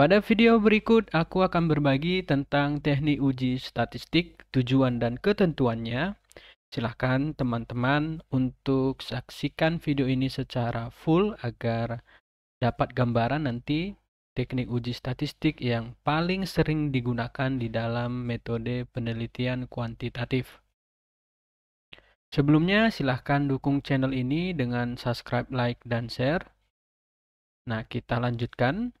Pada video berikut, aku akan berbagi tentang teknik uji statistik, tujuan dan ketentuannya. Silahkan teman-teman untuk saksikan video ini secara full agar dapat gambaran nanti teknik uji statistik yang paling sering digunakan di dalam metode penelitian kuantitatif. Sebelumnya, silahkan dukung channel ini dengan subscribe, like, dan share. Nah, kita lanjutkan.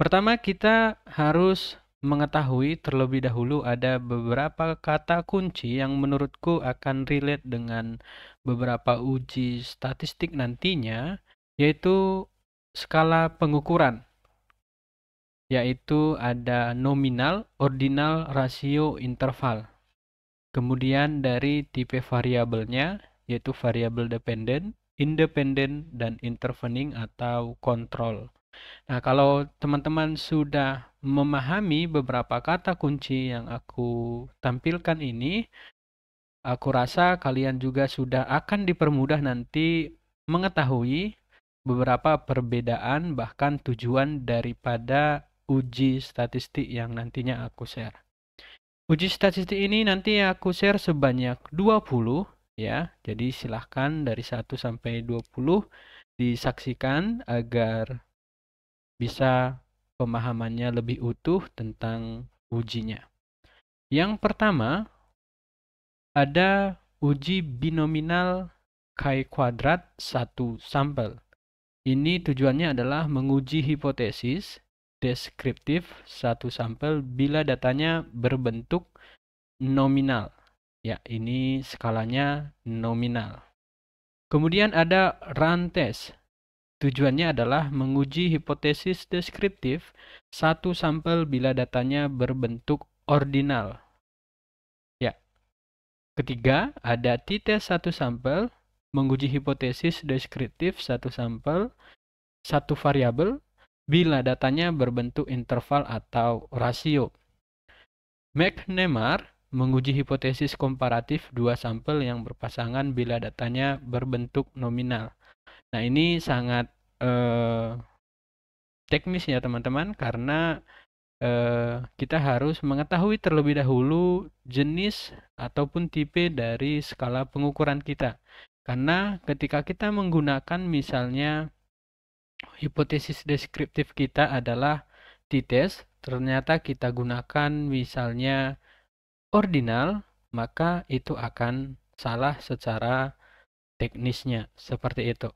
Pertama, kita harus mengetahui terlebih dahulu ada beberapa kata kunci yang menurutku akan relate dengan beberapa uji statistik nantinya, yaitu skala pengukuran yaitu ada nominal, ordinal, rasio, interval. Kemudian dari tipe variabelnya yaitu variabel dependent, independent dan intervening atau kontrol. Nah, kalau teman-teman sudah memahami beberapa kata kunci yang aku tampilkan ini, aku rasa kalian juga sudah akan dipermudah nanti mengetahui beberapa perbedaan bahkan tujuan daripada uji statistik yang nantinya aku share. Uji statistik ini nanti aku share sebanyak 20 ya. Jadi silahkan dari 1 sampai 20 disaksikan agar bisa pemahamannya lebih utuh tentang ujinya. Yang pertama, ada uji binominal kai kuadrat satu sampel. Ini tujuannya adalah menguji hipotesis deskriptif satu sampel bila datanya berbentuk nominal. Ya, ini skalanya nominal. Kemudian ada run test Tujuannya adalah menguji hipotesis deskriptif satu sampel bila datanya berbentuk ordinal. Ya. Ketiga, ada t-test satu sampel menguji hipotesis deskriptif satu sampel satu variabel bila datanya berbentuk interval atau rasio. McNamara menguji hipotesis komparatif dua sampel yang berpasangan bila datanya berbentuk nominal. Nah, ini sangat eh, teknis ya, teman-teman, karena eh, kita harus mengetahui terlebih dahulu jenis ataupun tipe dari skala pengukuran kita. Karena ketika kita menggunakan misalnya hipotesis deskriptif kita adalah t-test, ternyata kita gunakan misalnya ordinal, maka itu akan salah secara teknisnya, seperti itu.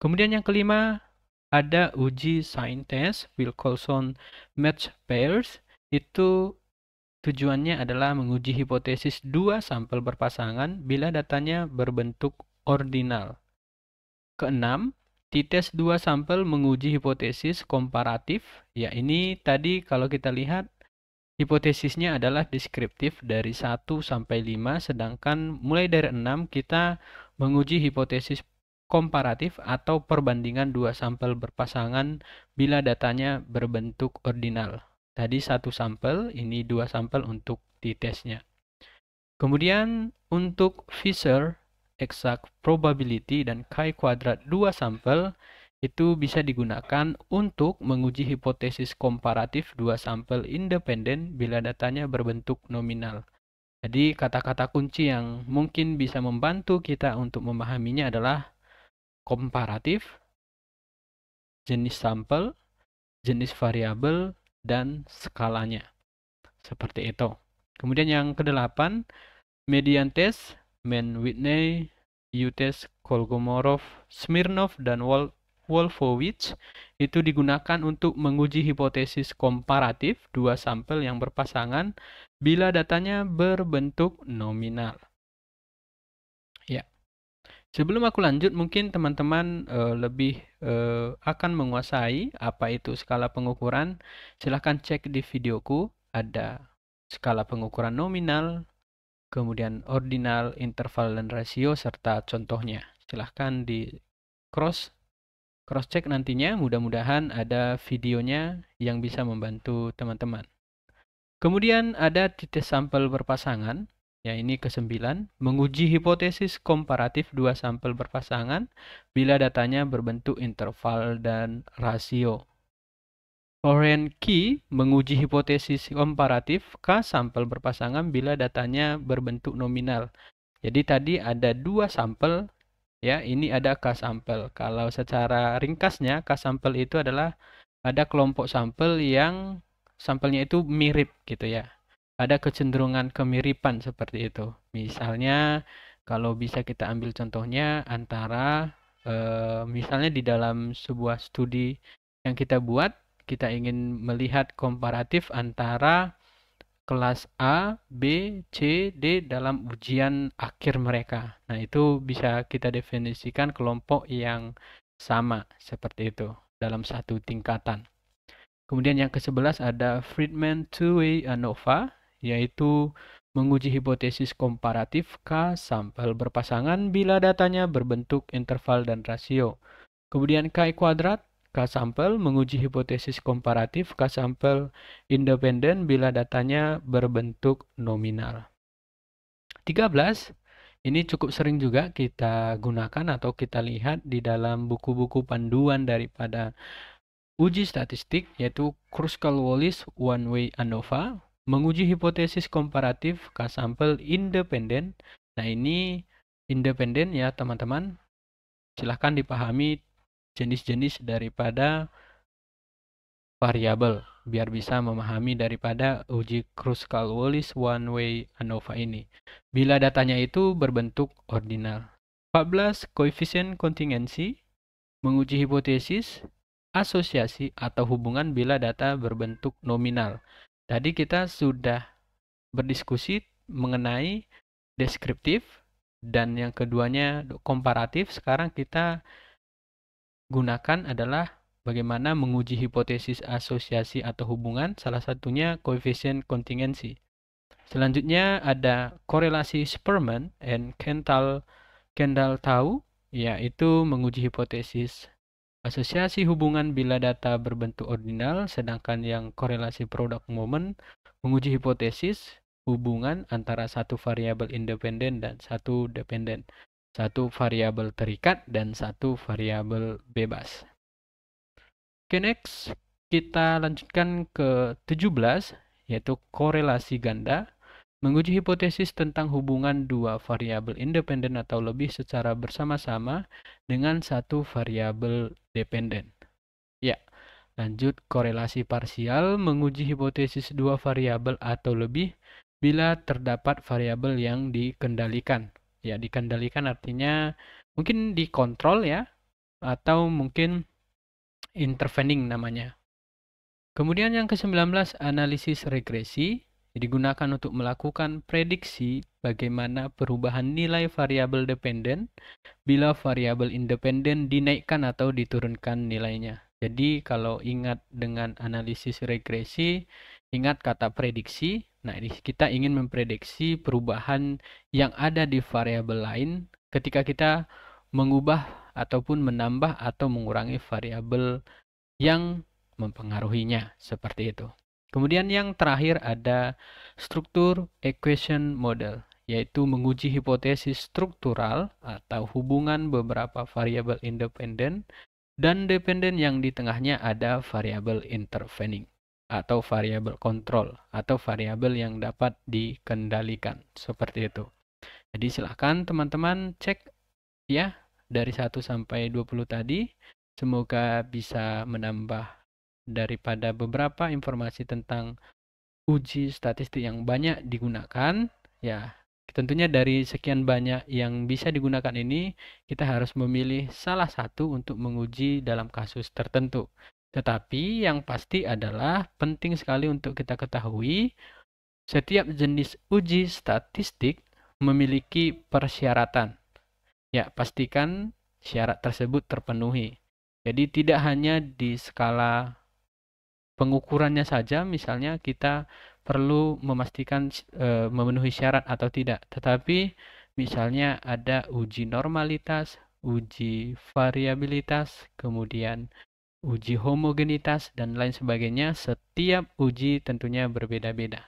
Kemudian yang kelima, ada uji sign test, Wilcoxon match pairs. Itu tujuannya adalah menguji hipotesis dua sampel berpasangan bila datanya berbentuk ordinal. Keenam, T-test dua sampel menguji hipotesis komparatif. Ya, ini tadi kalau kita lihat Hipotesisnya adalah deskriptif dari 1 sampai 5, sedangkan mulai dari 6 kita menguji hipotesis komparatif atau perbandingan dua sampel berpasangan bila datanya berbentuk ordinal. Tadi satu sampel, ini dua sampel untuk ditesnya. Kemudian untuk Fisher exact probability dan chi kuadrat dua sampel itu bisa digunakan untuk menguji hipotesis komparatif dua sampel independen bila datanya berbentuk nominal. Jadi kata-kata kunci yang mungkin bisa membantu kita untuk memahaminya adalah komparatif, jenis sampel, jenis variabel, dan skalanya. Seperti itu. Kemudian yang kedelapan, median test, Man Whitney, U-test, Kolgomorov, Smirnov, dan Wol Wolfowitz itu digunakan untuk menguji hipotesis komparatif dua sampel yang berpasangan bila datanya berbentuk nominal. Sebelum aku lanjut, mungkin teman-teman uh, lebih uh, akan menguasai apa itu skala pengukuran. Silahkan cek di videoku, ada skala pengukuran nominal, kemudian ordinal, interval, dan rasio, serta contohnya. Silahkan di cross cross check nantinya mudah-mudahan ada videonya yang bisa membantu teman-teman. Kemudian ada titik sampel berpasangan Ya, ini kesembilan, menguji hipotesis komparatif dua sampel berpasangan bila datanya berbentuk interval dan rasio. orient key menguji hipotesis komparatif K sampel berpasangan bila datanya berbentuk nominal. Jadi tadi ada dua sampel, ya ini ada K sampel. Kalau secara ringkasnya K sampel itu adalah ada kelompok sampel yang sampelnya itu mirip gitu ya ada kecenderungan kemiripan seperti itu. Misalnya kalau bisa kita ambil contohnya antara eh, misalnya di dalam sebuah studi yang kita buat kita ingin melihat komparatif antara kelas A, B, C, D dalam ujian akhir mereka. Nah, itu bisa kita definisikan kelompok yang sama seperti itu dalam satu tingkatan. Kemudian yang ke-11 ada Friedman Two-Way ANOVA yaitu menguji hipotesis komparatif K sampel berpasangan bila datanya berbentuk interval dan rasio. Kemudian K kuadrat, K sampel menguji hipotesis komparatif K sampel independen bila datanya berbentuk nominal. 13. Ini cukup sering juga kita gunakan atau kita lihat di dalam buku-buku panduan daripada uji statistik yaitu Kruskal-Wallis One Way ANOVA menguji hipotesis komparatif ke sampel independen. Nah, ini independen ya, teman-teman. Silahkan dipahami jenis-jenis daripada variabel biar bisa memahami daripada uji Kruskal-Wallis one-way ANOVA ini. Bila datanya itu berbentuk ordinal. 14. Koefisien kontingensi menguji hipotesis asosiasi atau hubungan bila data berbentuk nominal. Tadi kita sudah berdiskusi mengenai deskriptif dan yang keduanya komparatif. Sekarang kita gunakan adalah bagaimana menguji hipotesis asosiasi atau hubungan, salah satunya koefisien kontingensi. Selanjutnya ada korelasi Sperman and Kendall Kendall Tau, yaitu menguji hipotesis Asosiasi hubungan bila data berbentuk ordinal, sedangkan yang korelasi produk momen menguji hipotesis hubungan antara satu variabel independen dan satu dependen, satu variabel terikat dan satu variabel bebas. Oke, okay, next kita lanjutkan ke 17 yaitu korelasi ganda Menguji hipotesis tentang hubungan dua variabel independen atau lebih secara bersama-sama dengan satu variabel dependen. Ya, lanjut korelasi parsial menguji hipotesis dua variabel atau lebih bila terdapat variabel yang dikendalikan. Ya, dikendalikan artinya mungkin dikontrol ya atau mungkin intervening namanya. Kemudian yang ke-19 analisis regresi digunakan untuk melakukan prediksi bagaimana perubahan nilai variabel dependen bila variabel independen dinaikkan atau diturunkan nilainya. Jadi kalau ingat dengan analisis regresi, ingat kata prediksi. Nah, kita ingin memprediksi perubahan yang ada di variabel lain ketika kita mengubah ataupun menambah atau mengurangi variabel yang mempengaruhinya, seperti itu. Kemudian yang terakhir ada struktur equation model, yaitu menguji hipotesis struktural atau hubungan beberapa variabel independen dan dependen yang di tengahnya ada variabel intervening atau variabel kontrol atau variabel yang dapat dikendalikan seperti itu. Jadi silahkan teman-teman cek ya dari 1 sampai 20 tadi. Semoga bisa menambah daripada beberapa informasi tentang uji statistik yang banyak digunakan ya tentunya dari sekian banyak yang bisa digunakan ini kita harus memilih salah satu untuk menguji dalam kasus tertentu tetapi yang pasti adalah penting sekali untuk kita ketahui setiap jenis uji statistik memiliki persyaratan. Ya, pastikan syarat tersebut terpenuhi. Jadi tidak hanya di skala pengukurannya saja misalnya kita perlu memastikan e, memenuhi syarat atau tidak. Tetapi misalnya ada uji normalitas, uji variabilitas, kemudian uji homogenitas dan lain sebagainya. Setiap uji tentunya berbeda-beda.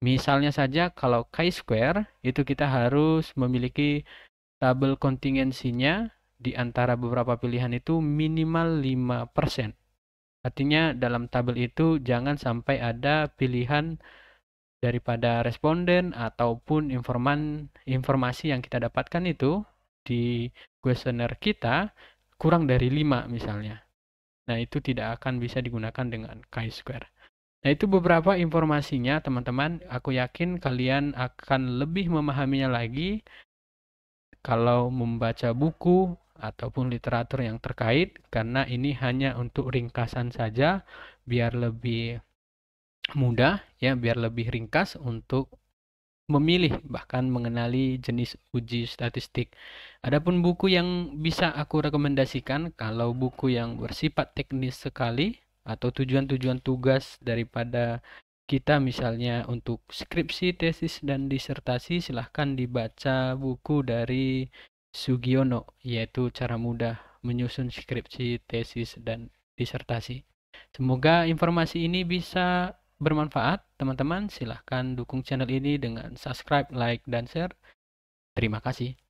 Misalnya saja kalau chi-square itu kita harus memiliki tabel kontingensinya di antara beberapa pilihan itu minimal 5%. Artinya dalam tabel itu jangan sampai ada pilihan daripada responden ataupun informan informasi yang kita dapatkan itu di kuesioner kita kurang dari 5 misalnya. Nah, itu tidak akan bisa digunakan dengan chi-square. Nah, itu beberapa informasinya, teman-teman. Aku yakin kalian akan lebih memahaminya lagi kalau membaca buku ataupun literatur yang terkait karena ini hanya untuk ringkasan saja biar lebih mudah ya biar lebih ringkas untuk memilih bahkan mengenali jenis uji statistik. Adapun buku yang bisa aku rekomendasikan kalau buku yang bersifat teknis sekali atau tujuan-tujuan tugas daripada kita misalnya untuk skripsi, tesis, dan disertasi silahkan dibaca buku dari Sugiono, yaitu cara mudah menyusun skripsi, tesis, dan disertasi. Semoga informasi ini bisa bermanfaat. Teman-teman, silahkan dukung channel ini dengan subscribe, like, dan share. Terima kasih.